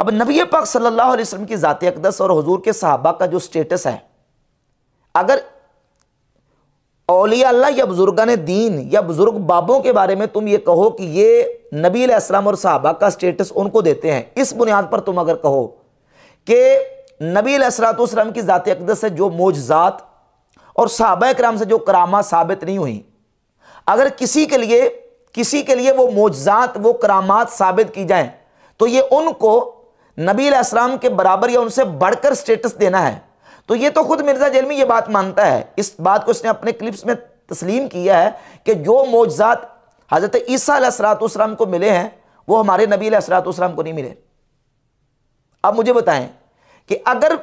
अब नबी पाक सल्लल्लाहु अलैहि वसल्लम की ज़ात अकदस और हजूर के साहबा का जो स्टेटस है अगर अलिया अल्लाह या बुज़ुर्गान दीन या बुज़ुर्ग बाबों के बारे में तुम ये कहो कि ये नबी असलम और साहबा का स्टेटस उनको देते हैं इस बुनियाद पर तुम अगर कहो कि नबी असलातम की ज़ात अकदस से जो मोजात और साहबा कराम से जो करामा साबित नहीं हुई अगर किसी के लिए किसी के लिए वो मोजात वो करामात साबित की जाएं तो ये उनको नबी असलम के बराबर या उनसे बढ़कर स्टेटस देना है तो ये तो खुद मिर्ज़ा जलमी ये बात मानता है इस बात को उसने अपने क्लिप्स में तस्लीम किया है कि जो मोजात हज़रत ईसा सलातम को मिले हैं वो हमारे नबी सलातम को नहीं मिले अब मुझे बताएं कि अगर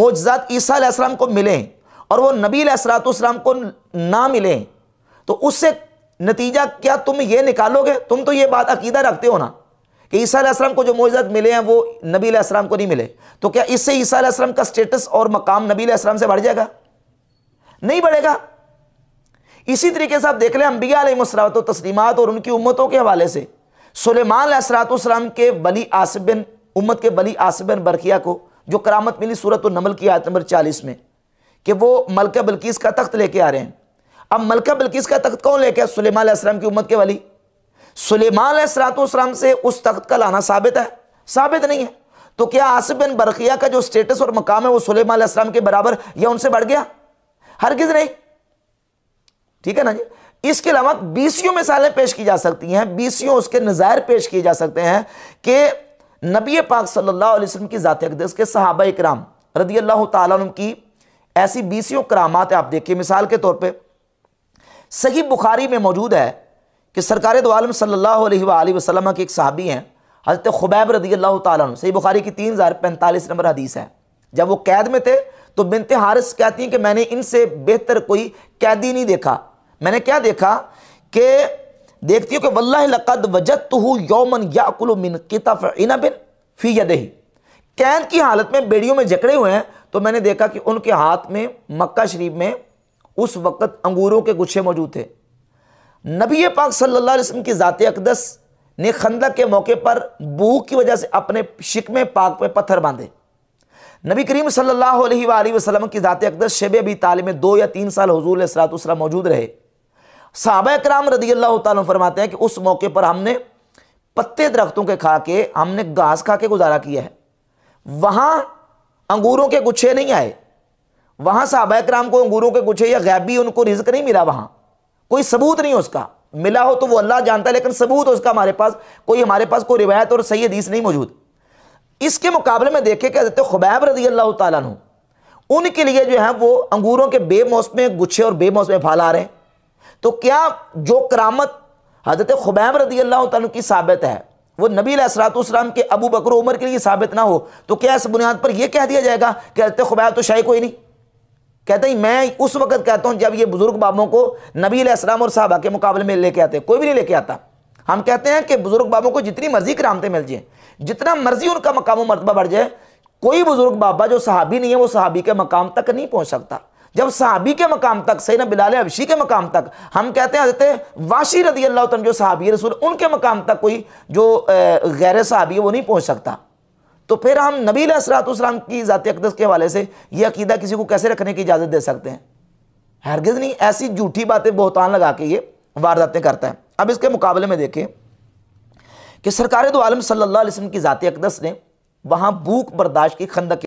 मोजात ईसा को मिलें और वो नबी सलातम को ना मिलें तो उससे नतीजा क्या तुम ये निकालोगे तुम तो ये बात अकीदा रखते हो ना कि ईसा आसलम को जो मोजात मिले हैं वो नबी आसलम को नहीं मिले तो क्या इससे ईसा आसलम का स्टेटस और मकाम नबी आसलम से बढ़ जाएगा नहीं बढ़ेगा इसी तरीके से आप देख लें अम्बिया असरात तस्लीमत और उनकी उम्मतों के हवाले से सुलेमान असरातम के बली आसिफ उम्मत के बली आसिफ बरखिया को जो करामत मिली सूरत नमल की आयत नंबर चालीस में कि वो मलका बल्किस का तख्त लेके आ रहे हैं अब मलका बल्किस का तख्त कौन लेके आया असलम की उम्मत के वाली सुलेमान सलातम से उस तख्त का लाना साबित है साबित नहीं है तो क्या आसिफ बिन बरखिया का जो स्टेटस और मकाम है वो सुलेमान सलाम के बराबर या उनसे बढ़ गया हरगिज नहीं ठीक है ना जी इसके अलावा बीसियों मिसालें पेश की जा सकती हैं बीसियों उसके नज़ायर पेश किए जा सकते हैं कि नबी पाक सल्लल्लाहु अलैहि वसल्लम की ज़ात अकदस के सहाबा इकराम रदी अल्लाह तुम की ऐसी बीसियों करामात आप देखिए मिसाल के तौर पर सही बुखारी में मौजूद है कि सरकार दो आलम सल्ला वसलम के एक सहाबी हैं हज़रत खुबैब रदी अल्लाह तई बुखारी की तीन हज़ार पैंतालीस नंबर हदीस है जब वो कैद में थे तो बिनते हारिस कहती हैं कि मैंने इनसे बेहतर कोई कैदी नहीं देखा मैंने क्या देखा कि देखती हूँ कि वल्ला लकद वजत हूँ यौमन याकुल मिन कितफ इनबिन फ़ी यदही कैद की हालत में बेड़ियों में जकड़े हुए हैं तो मैंने देखा कि उनके हाथ में मक्का शरीफ में उस वक्त अंगूरों के गुच्छे मौजूद थे नबी पाक सल्ला वसम की ज़ात अकदस ने खंदा के मौके पर बू की वजह से अपने शिकमे पाक में पत्थर बांधे नबी करीम सल्ला वसलम की ज़ात अकदस शेब अबी ताल में दो या तीन साल हजूर सलातुसलम मौजूद रहे साहब कराम रदी अल्लाह तुम फरमाते हैं कि उस मौके पर हमने पत्ते दरख्तों के खा के हमने घास खा के गुजारा किया है वहाँ अंगूरों के गुच्छे नहीं आए वहाँ साहब कराम को अंगूरों के गुच्छे या गैबी उनको रिज्क नहीं मिला वहाँ कोई सबूत नहीं उसका मिला हो तो वो अल्लाह जानता है लेकिन सबूत उसका हमारे पास कोई हमारे पास कोई रिवायत और सही हदीस नहीं मौजूद इसके मुकाबले में देखे कि हजरत खुबैब रजी अल्लाह तु उनके लिए जो है वो अंगूरों के बेमौसम गुच्छे और बेमौसम फल आ रहे हैं तो क्या जो करामत हजरत खुबैब रदी अल्लाह तु की साबित है वो नबी असरातम के अबू बकर उमर के लिए साबित ना हो तो क्या इस बुनियाद पर यह कह दिया जाएगा कि हजरत खुबैब तो शाही कोई नहीं कहते हैं मैं उस वक्त कहता हूँ जब ये बुज़ुर्ग बाबों को नबी असलम और साहबा के मुकाबले में लेके आते कोई भी नहीं लेके आता हम कहते हैं कि बुज़ुर्ग बाबों को जितनी मर्ज़ी करामते मिल जाए जितना मर्ज़ी उनका मकाम मरतबा बढ़ जाए कोई बुज़ुर्ग बाबा जो सहाबी नहीं है वो सहाबी के मकाम तक नहीं पहुँच सकता जब सहाबी के मकाम तक सही ना बिलाल अबशी के मकाम तक हम कहते हैं आते वाशी रदी अल्लाह जो सहाबी रसूल उनके मकाम तक कोई जो गैर सहाबी है वो नहीं पहुँच सकता तो फिर हम नबी असरातम की ज़ात अकदस के हवाले से यह अकीदा किसी को कैसे रखने की इजाज़त दे सकते हैं हरगज़ नहीं ऐसी झूठी बातें बहुतान लगा के ये वारदातें करता है अब इसके मुकाबले में देखें कि सरकार दो आलम सल्ला वसम की ज़ात अकदस ने वहाँ भूख बर्दाश्त की खंदक